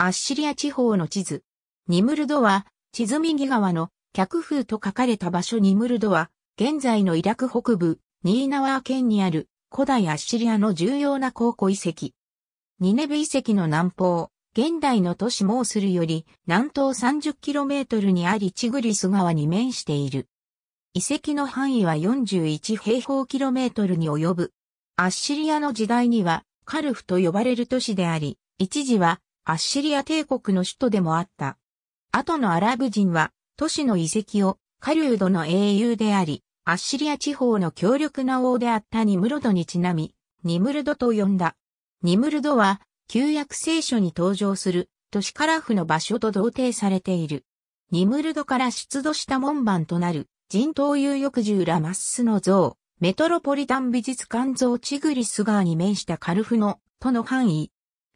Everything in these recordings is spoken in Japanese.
アッシリア地方の地図。ニムルドは、地図右側の客風と書かれた場所ニムルドは、現在のイラク北部、ニーナワー県にある古代アッシリアの重要な考古遺跡。ニネブ遺跡の南方、現代の都市モースルより南東 30km にありチグリス川に面している。遺跡の範囲は41平方キロメートルに及ぶ。アッシリアの時代にはカルフと呼ばれる都市であり、一時はアッシリア帝国の首都でもあった。後のアラブ人は都市の遺跡をカリュードの英雄であり、アッシリア地方の強力な王であったニムロドにちなみ、ニムルドと呼んだ。ニムルドは旧約聖書に登場する都市カラフの場所と同定されている。ニムルドから出土した門番となる人頭遊翼獣ラマッスの像、メトロポリタン美術館像チグリス川に面したカルフのとの範囲、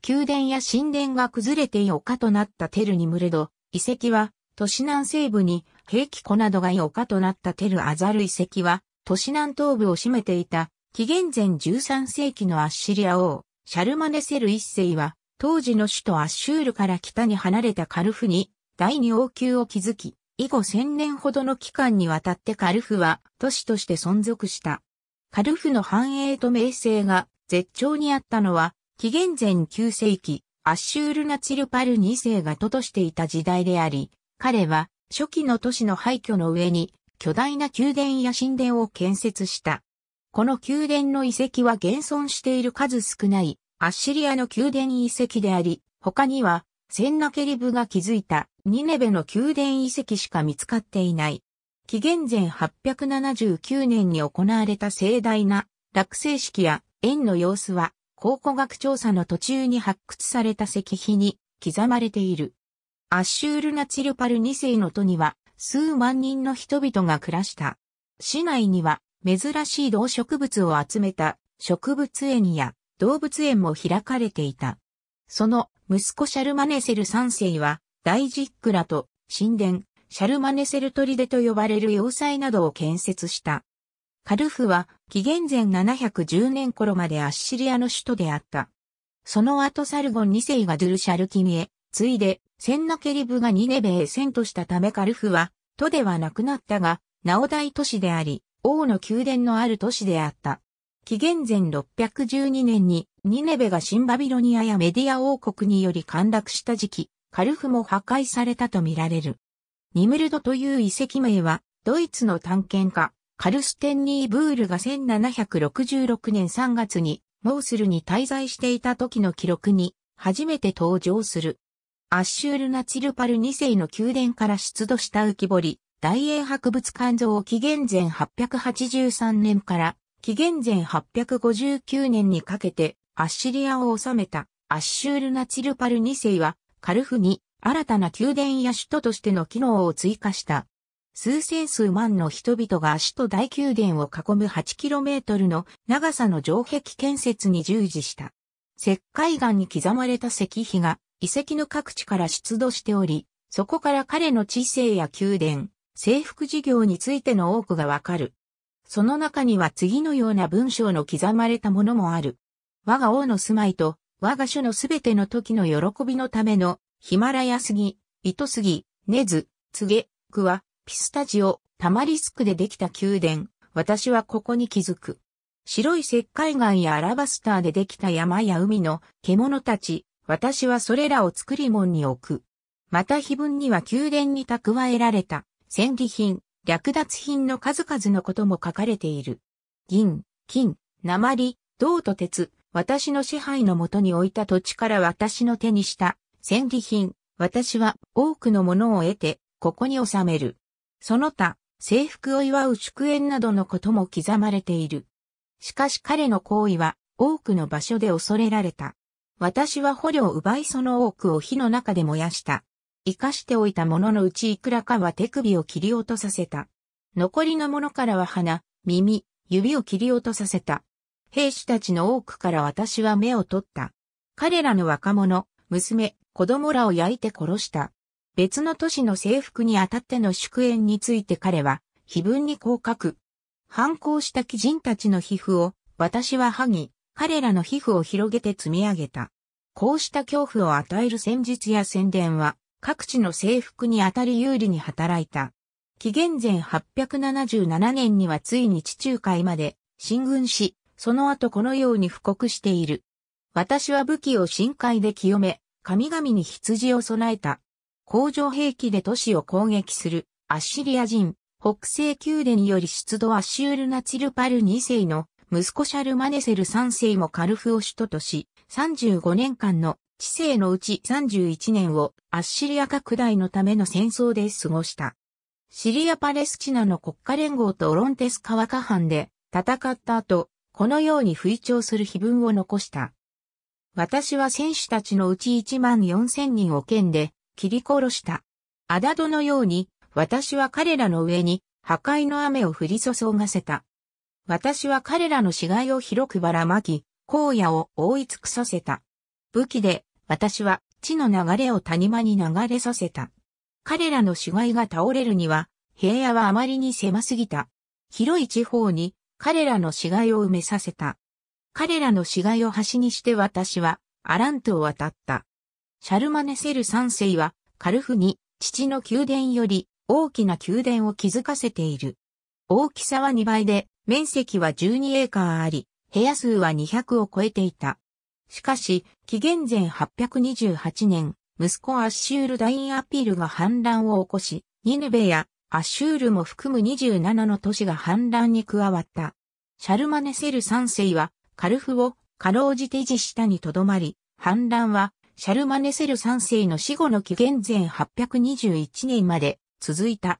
宮殿や神殿が崩れて丘となったテルに群れど、遺跡は、都市南西部に、兵器庫などが丘となったテルアザル遺跡は、都市南東部を占めていた、紀元前13世紀のアッシリア王、シャルマネセル一世は、当時の首都アッシュールから北に離れたカルフに、第二王宮を築き、以後1000年ほどの期間にわたってカルフは都市として存続した。カルフの繁栄と名声が絶頂にあったのは紀元前9世紀、アッシュールナツィルパル2世が都としていた時代であり、彼は初期の都市の廃墟の上に巨大な宮殿や神殿を建設した。この宮殿の遺跡は現存している数少ないアッシリアの宮殿遺跡であり、他にはセンナケリブが築いたニネベの宮殿遺跡しか見つかっていない。紀元前879年に行われた盛大な落成式や園の様子は考古学調査の途中に発掘された石碑に刻まれている。アッシュール・ナチルパル2世の都には数万人の人々が暮らした。市内には珍しい動植物を集めた植物園や動物園も開かれていた。その息子シャルマネセル3世は大ジックラと神殿、シャルマネセル砦と呼ばれる要塞などを建設した。カルフは紀元前710年頃までアッシリアの首都であった。その後サルゴン2世がドゥルシャルキミへ、ついで、センナケリブがニネベへ遷都したためカルフは、都ではなくなったが、ナオ大都市であり、王の宮殿のある都市であった。紀元前612年に、ニネベがシンバビロニアやメディア王国により陥落した時期、カルフも破壊されたとみられる。ニムルドという遺跡名は、ドイツの探検家、カルステンニー・ブールが1766年3月にモースルに滞在していた時の記録に初めて登場する。アッシュール・ナチルパル2世の宮殿から出土した浮き彫り、大英博物館像を紀元前883年から紀元前859年にかけてアッシリアを治めたアッシュール・ナチルパル2世はカルフに新たな宮殿や首都としての機能を追加した。数千数万の人々が足と大宮殿を囲む 8km の長さの城壁建設に従事した。石灰岩に刻まれた石碑が遺跡の各地から出土しており、そこから彼の知性や宮殿、征服事業についての多くがわかる。その中には次のような文章の刻まれたものもある。我が王の住まいと、我が主のすべての時の喜びのための、ヒマラヤ杉、糸杉、根津、告げ、桑、ピスタジオ、タマリスクでできた宮殿、私はここに気づく。白い石灰岩やアラバスターでできた山や海の獣たち、私はそれらを作り物に置く。また碑文には宮殿に蓄えられた、戦利品、略奪品の数々のことも書かれている。銀、金、鉛、銅と鉄、私の支配のもとに置いた土地から私の手にした、戦利品、私は多くのものを得て、ここに収める。その他、制服を祝う祝宴などのことも刻まれている。しかし彼の行為は多くの場所で恐れられた。私は捕虜を奪いその多くを火の中で燃やした。生かしておいたもののうちいくらかは手首を切り落とさせた。残りのものからは鼻、耳、指を切り落とさせた。兵士たちの多くから私は目を取った。彼らの若者、娘、子供らを焼いて殺した。別の都市の制服にあたっての祝宴について彼は、碑文にこう書く。反抗した貴人たちの皮膚を、私は剥ぎ、彼らの皮膚を広げて積み上げた。こうした恐怖を与える戦術や宣伝は、各地の制服にあたり有利に働いた。紀元前877年にはついに地中海まで進軍し、その後このように布告している。私は武器を深海で清め、神々に羊を備えた。工場兵器で都市を攻撃するアッシリア人、北西宮殿により出土アシュールナチルパル2世の息子シャルマネセル3世もカルフを首都とし、35年間の知性のうち31年をアッシリア拡大のための戦争で過ごした。シリア・パレスチナの国家連合とオロンテス川河畔で戦った後、このように吹聴する碑文を残した。私は選手たちのうち1万4000人を剣で切り殺した。アダドのように、私は彼らの上に破壊の雨を降り注がせた。私は彼らの死骸を広くばらまき、荒野を覆い尽くさせた。武器で、私は地の流れを谷間に流れさせた。彼らの死骸が倒れるには、平野はあまりに狭すぎた。広い地方に彼らの死骸を埋めさせた。彼らの死骸を端にして私はアラントを渡った。シャルマネセル三世は、カルフに、父の宮殿より、大きな宮殿を築かせている。大きさは2倍で、面積は12エーカーあり、部屋数は200を超えていた。しかし、紀元前828年、息子アッシュールダインアピールが反乱を起こし、ニヌベやアッシュールも含む27の都市が反乱に加わった。シャルマネセル三世は、カルフをかろうじて維持したにとどまり、反乱はシャルマネセル3世の死後の紀元前821年まで続いた。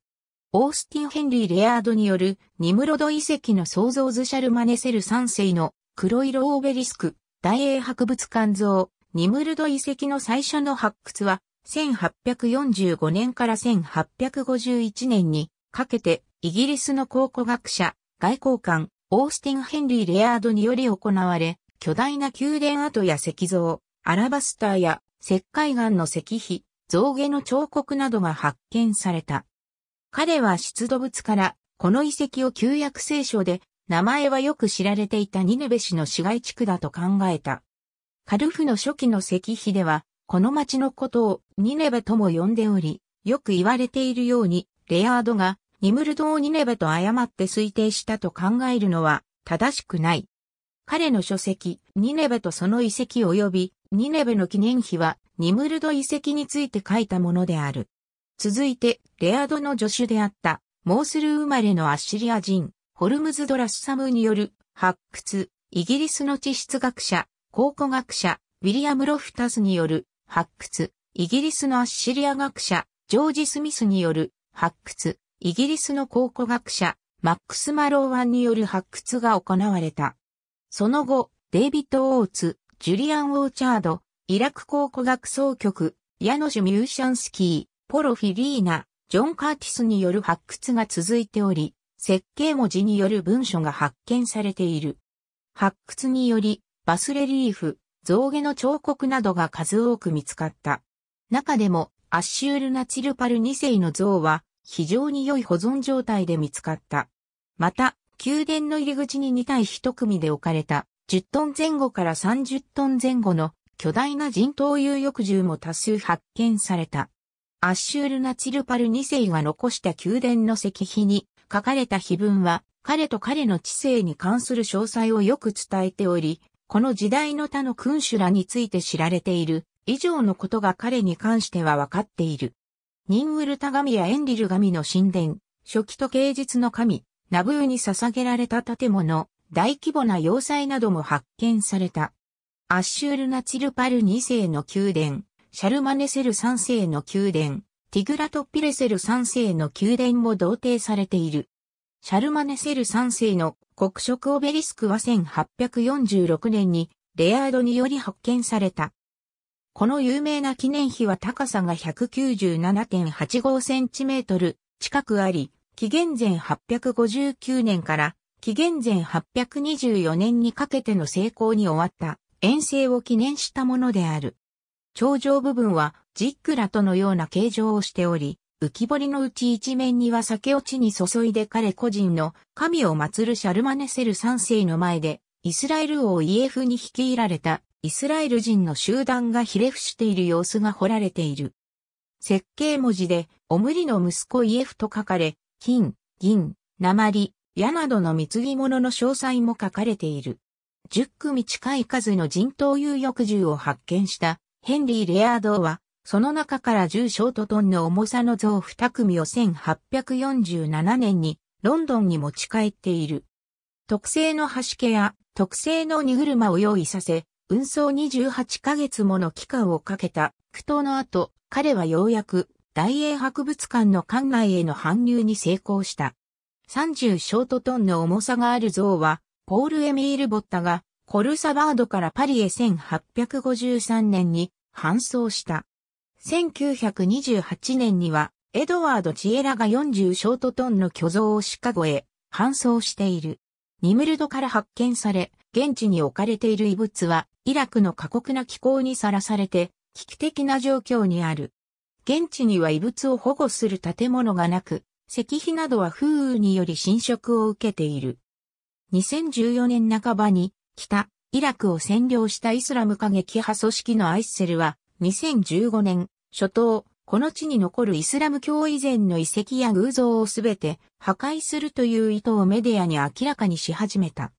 オースティン・ヘンリー・レアードによるニムロド遺跡の創造図シャルマネセル3世の黒色オーベリスク大英博物館像ニムルド遺跡の最初の発掘は1845年から1851年にかけてイギリスの考古学者、外交官、オースティン・ヘンリー・レアードにより行われ、巨大な宮殿跡や石像、アラバスターや石灰岩の石碑、象牙の彫刻などが発見された。彼は出土物からこの遺跡を旧約聖書で名前はよく知られていたニネベ市の市街地区だと考えた。カルフの初期の石碑では、この町のことをニネベとも呼んでおり、よく言われているように、レアードがニムルドをニネベと誤って推定したと考えるのは正しくない。彼の書籍、ニネベとその遺跡及びニネベの記念碑は、ニムルド遺跡について書いたものである。続いて、レアドの助手であった、モースル生まれのアッシリア人、ホルムズ・ドラッサムによる発掘、イギリスの地質学者、考古学者、ウィリアム・ロフタスによる発掘、イギリスのアッシリア学者、ジョージ・スミスによる発掘、イギリスの考古学者、マックス・マローワンによる発掘が行われた。その後、デイビッド・オーツ、ジュリアン・オーチャード、イラク考古学総局、ヤノシュ・ミューシャンスキー、ポロ・フィリーナ、ジョン・カーティスによる発掘が続いており、設計文字による文書が発見されている。発掘により、バスレリーフ、象牙の彫刻などが数多く見つかった。中でも、アッシュール・ナチルパル2世の像は、非常に良い保存状態で見つかった。また、宮殿の入り口に2体1組で置かれた、10トン前後から30トン前後の巨大な人頭有浴銃も多数発見された。アッシュール・ナチルパル2世が残した宮殿の石碑に書かれた碑文は、彼と彼の知性に関する詳細をよく伝えており、この時代の他の君主らについて知られている以上のことが彼に関してはわかっている。ニンウルタ神やエンリル神の神殿、初期と芸術の神、ナブーに捧げられた建物、大規模な要塞なども発見された。アッシュールナチルパル2世の宮殿、シャルマネセル3世の宮殿、ティグラトピレセル3世の宮殿も同定されている。シャルマネセル3世の黒色オベリスクは1846年にレアードにより発見された。この有名な記念碑は高さが197.85センチメートル近くあり、紀元前859年から紀元前824年にかけての成功に終わった遠征を記念したものである。頂上部分はジックラトのような形状をしており、浮き彫りのうち一面には酒落ちに注いで彼個人の神を祀るシャルマネセル三世の前で、イスラエル王イエフに率いられたイスラエル人の集団がひれ伏している様子が彫られている。設計文字で、オムリの息子イエフと書かれ、金、銀、鉛、矢などの貢ぎ物の詳細も書かれている。10組近い数の人頭有翼銃を発見したヘンリー・レアードは、その中から10ショートトンの重さの像2組を1847年にロンドンに持ち帰っている。特製の端家や特製の荷車を用意させ、運送28ヶ月もの期間をかけた苦闘の後、彼はようやく大英博物館の館内への搬入に成功した。30ショートトンの重さがある像は、ポール・エミール・ボッタが、コルサバードからパリへ1853年に搬送した。1928年には、エドワード・チエラが40ショートトンの巨像をシカゴへ搬送している。ニムルドから発見され、現地に置かれている遺物は、イラクの過酷な気候にさらされて、危機的な状況にある。現地には遺物を保護する建物がなく、石碑などは風雨により侵食を受けている。2014年半ばに北イラクを占領したイスラム過激派組織のアイセルは2015年初頭この地に残るイスラム教以前の遺跡や偶像をすべて破壊するという意図をメディアに明らかにし始めた。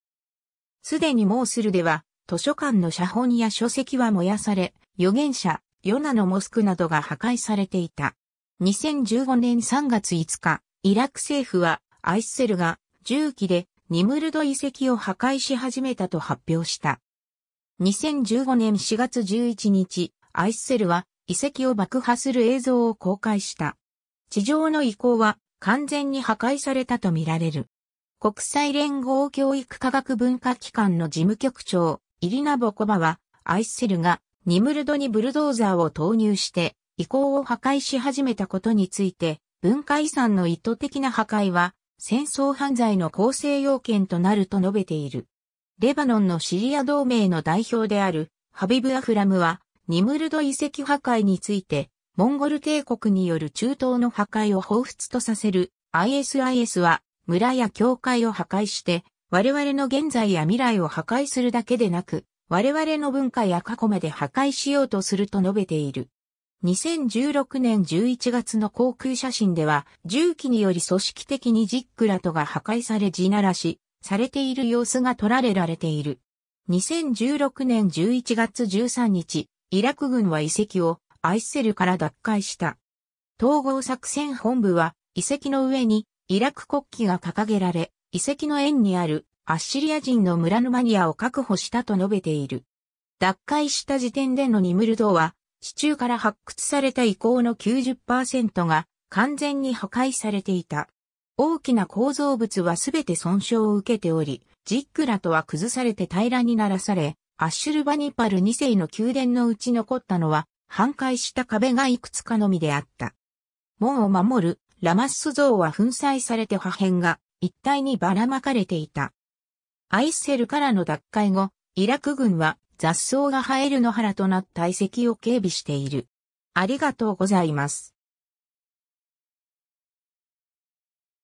すでにモースルでは図書館の写本や書籍は燃やされ、預言者、ヨナのモスクなどが破壊されていた。2015年3月5日、イラク政府はアイスセルが重機でニムルド遺跡を破壊し始めたと発表した。2015年4月11日、アイスセルは遺跡を爆破する映像を公開した。地上の遺構は完全に破壊されたとみられる。国際連合教育科学文化機関の事務局長、イリナ・ボコバは、アイスセルがニムルドにブルドーザーを投入して遺構を破壊し始めたことについて、文化遺産の意図的な破壊は、戦争犯罪の構成要件となると述べている。レバノンのシリア同盟の代表であるハビブ・アフラムは、ニムルド遺跡破壊について、モンゴル帝国による中東の破壊を彷彿とさせる ISIS は村や教会を破壊して我々の現在や未来を破壊するだけでなく我々の文化や過去まで破壊しようとすると述べている。2016年11月の航空写真では、重機により組織的にジックラトが破壊され地ならし、されている様子が撮られられている。2016年11月13日、イラク軍は遺跡をアイセルから奪回した。統合作戦本部は遺跡の上にイラク国旗が掲げられ、遺跡の縁にあるアッシリア人の村のマニアを確保したと述べている。脱回した時点でのニムルドは地中から発掘された遺構の90%が完全に破壊されていた。大きな構造物はすべて損傷を受けており、ジックラとは崩されて平らにならされ、アッシュルバニパル2世の宮殿のうち残ったのは、半壊した壁がいくつかのみであった。門を守るラマッ像は粉砕されて破片が一体にばらまかれていた。アイセルからの奪回後、イラク軍は雑草が生える野原となった遺跡を警備している。ありがとうございます。